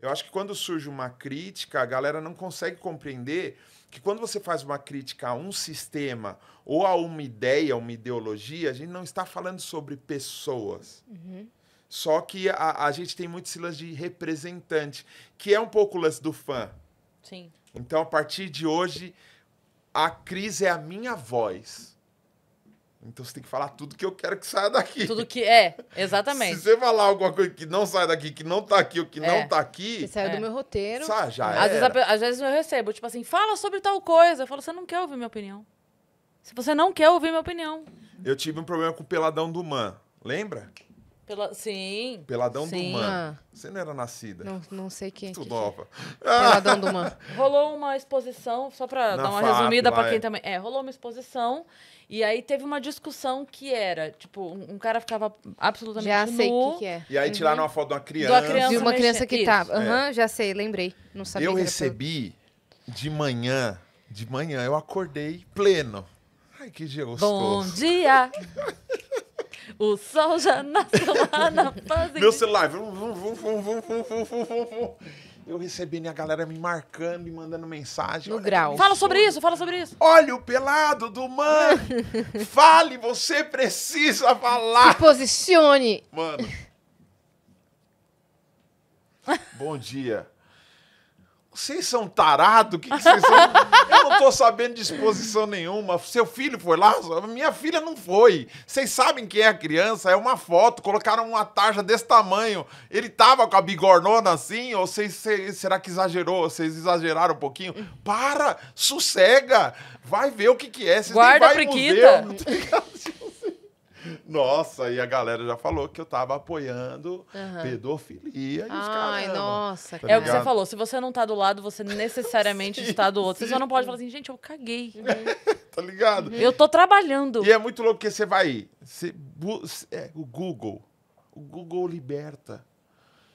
Eu acho que quando surge uma crítica, a galera não consegue compreender que quando você faz uma crítica a um sistema ou a uma ideia, uma ideologia, a gente não está falando sobre pessoas. Uhum. Só que a, a, gente tem muitos lance de representante, que é um pouco o lance do fã. Sim. Então, a partir de hoje, a Cris é a minha voz. Então você tem que falar tudo que eu quero que saia daqui. Tudo que é, exatamente. Se você falar alguma coisa que não sai daqui, que não tá aqui, o que é. não tá aqui. Que saiu é. do meu roteiro. Sá, já às, era. Vezes, às vezes eu recebo, tipo assim, fala sobre tal coisa. Eu falo, você não quer ouvir minha opinião. Se você não quer ouvir minha opinião. Eu tive um problema com o peladão do Man. Lembra? Pela... Sim. Peladão Sim. do Man. Ah. Você não era nascida. Não, não sei quem. É tu nova. É. Peladão do Man. rolou uma exposição, só para dar uma FAP, resumida para quem é. também. É, rolou uma exposição e aí teve uma discussão que era, tipo, um cara ficava absolutamente Já nu, sei o que, que, é. E aí uhum. tiraram uma foto de uma criança. De uma criança, uma criança que tava. Tá. Aham, uhum, é. já sei, lembrei. Não sabia. Eu recebi de manhã, de manhã eu acordei pleno. Ai, que dia gostoso. Bom dia! O sol já nasceu lá na paz. Meu celular. vum vum vum vum vum vum vum vum Eu recebendo a galera me marcando, e mandando mensagem. No grau. Fala sobre isso, fala sobre isso. Olha o pelado do man. Fale, você precisa falar. Se posicione. Mano. Bom dia vocês são tarado? O que, vocês são? Eu não tô sabendo de exposição nenhuma. Seu filho foi lá? Minha filha não foi. Vocês sabem quem é a criança? É uma foto, colocaram uma tarja desse tamanho. Ele tava com a bigornona assim? Ou será que exagerou? Vocês exageraram um pouquinho? Para! Sossega! Vai ver o que que é. Vocês nem vai a nossa, e a galera já falou que eu tava apoiando uhum. pedofilia e Ai, os caras. Ai, nossa. Tá é o que você falou, se você não tá do lado, você necessariamente sim, está do outro. Sim. Você só não pode falar assim, gente, eu caguei. Uhum. tá ligado? Eu tô trabalhando. E é muito louco que você vai. Você, é, o Google. O Google liberta.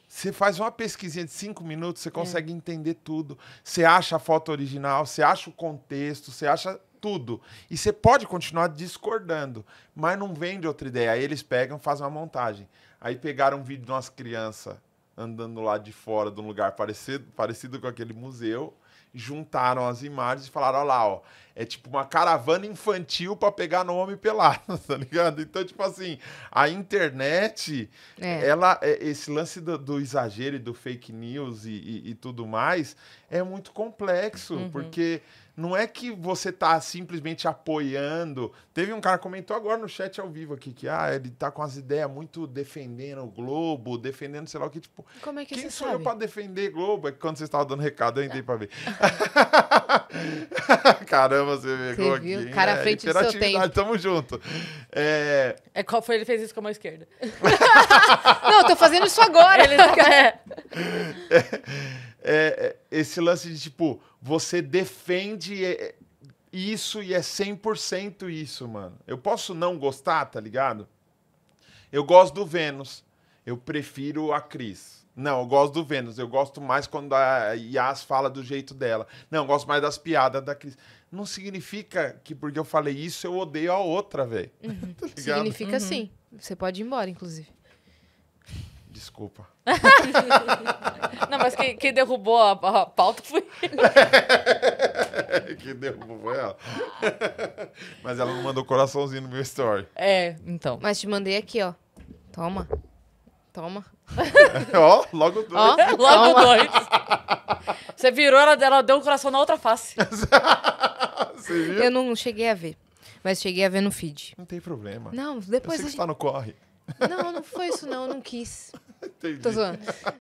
Você faz uma pesquisinha de cinco minutos, você é. consegue é. entender tudo. Você acha a foto original, você acha o contexto, você acha tudo. E você pode continuar discordando, mas não vende outra ideia. Aí eles pegam, fazem uma montagem. Aí pegaram um vídeo de umas crianças andando lá de fora de um lugar parecido, parecido com aquele museu, juntaram as imagens e falaram: olha lá, ó, é tipo uma caravana infantil para pegar no homem pelado, tá ligado? Então, tipo assim, a internet, é. ela, é, esse lance do, do, exagero e do fake news e, e, e tudo mais é muito complexo, uhum. porque não é que você tá simplesmente apoiando. Teve um cara que comentou agora no chat ao vivo aqui que ah, ele tá com as ideias muito defendendo o Globo, defendendo sei lá o que tipo. Como é que quem sou sabe? eu para defender Globo? É que quando você estava dando recado eu entrei para ver. Caramba, você pegou aqui. Viu? Cara à é, frente do seu tempo. Tamo junto. É... é qual foi ele fez isso com a mão esquerda? não, eu tô fazendo isso agora. Ele tá... é. É, é, esse lance de tipo, você defende é, é, isso e é 100% isso, mano. Eu posso não gostar, tá ligado? Eu gosto do Vênus. Eu prefiro a Cris. Não, eu gosto do Vênus. Eu gosto mais quando a Yas fala do jeito dela. Não, eu gosto mais das piadas da Cris. Não significa que porque eu falei isso eu odeio a outra, velho. Uhum. tá significa uhum. sim. Você pode ir embora, inclusive. Desculpa. não, mas quem, quem derrubou a, a, pauta foi. quem derrubou foi ela. mas ela não mandou coraçãozinho no meu story. É, então. Mas te mandei aqui, ó. Toma. Toma. Ó, oh, logo dois. oh, logo Toma. dois. Você virou, ela, ela deu um coração na outra face. Você viu? Eu não cheguei a ver. Mas cheguei a ver no feed. Não tem problema. Não, depois. Você tá gente... está no corre. Não, não foi isso, não. Eu não quis. Entendi. Tô zoando.